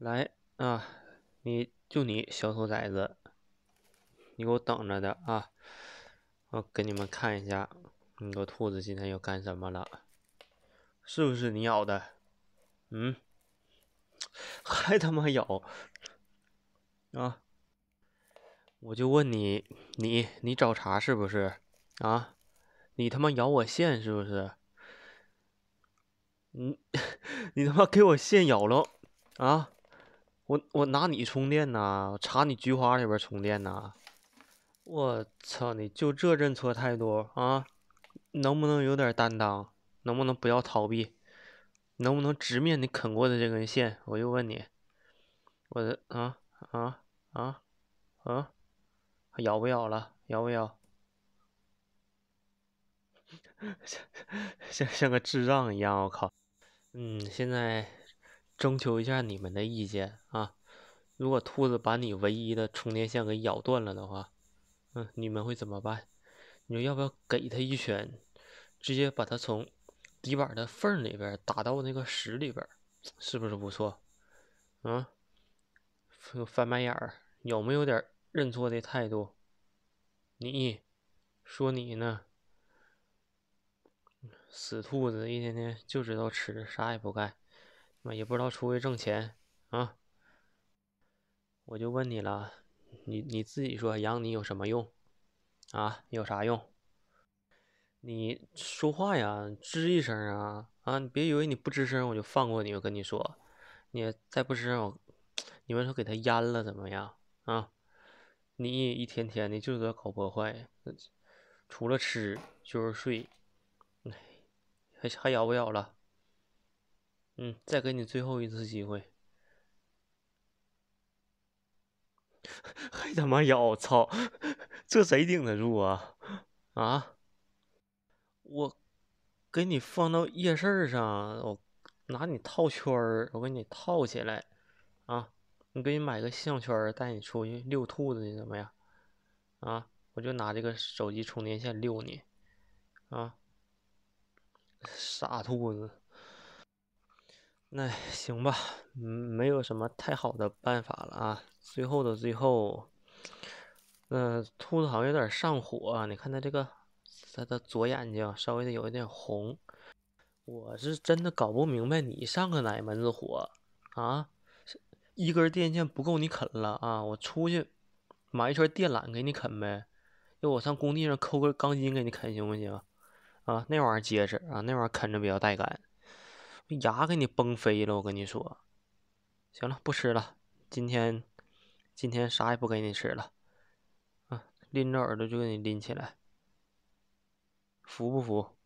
来啊！你就你小兔崽子，你给我等着的啊！我给你们看一下，你个兔子今天又干什么了？是不是你咬的？嗯？还他妈咬？啊！我就问你，你你找茬是不是？啊！你他妈咬我线是不是？你 你他妈给我线咬了啊！我我拿你充电呐，我插你菊花里边充电呐。我操，你就这认错态度啊？能不能有点担当？能不能不要逃避？能不能直面你啃过的这根线？我就问你，我的啊啊啊啊，咬不咬了？咬不咬？像像像个智障一样，我靠！嗯，现在。征求一下你们的意见啊！如果兔子把你唯一的充电线给咬断了的话，嗯，你们会怎么办？你说要不要给他一拳，直接把它从底板的缝里边打到那个屎里边，是不是不错？啊？翻白眼儿，有没有点认错的态度？你说你呢？死兔子，一天天就知道吃，啥也不干。妈也不知道出去挣钱，啊！我就问你了，你你自己说养你有什么用，啊？有啥用？你说话呀，吱一声啊！啊！你别以为你不吱声我就放过你，我跟你说，你再不吱声，我你们说给他淹了怎么样？啊！你一天天的就知道搞破坏，除了吃就是睡，哎，还还咬不咬了？嗯，再给你最后一次机会，还他妈咬！我操，这谁顶得住啊？啊！我给你放到夜市上，我拿你套圈儿，我给你套起来啊！我给你买个项圈，带你出去遛兔子，去，怎么样？啊！我就拿这个手机充电线遛你啊！傻兔子！那行吧，嗯，没有什么太好的办法了啊。最后的最后，那兔子好像有点上火，你看它这个，它的左眼睛稍微的有一点红。我是真的搞不明白你上个哪门子火啊？一根电线不够你啃了啊？我出去买一圈电缆给你啃呗，要我上工地上抠根钢筋给你啃行不行？啊，那玩意儿结实啊，那玩意儿啃着比较带感。牙给你崩飞了，我跟你说，行了，不吃了，今天，今天啥也不给你吃了，啊，拎着耳朵就给你拎起来，服不服？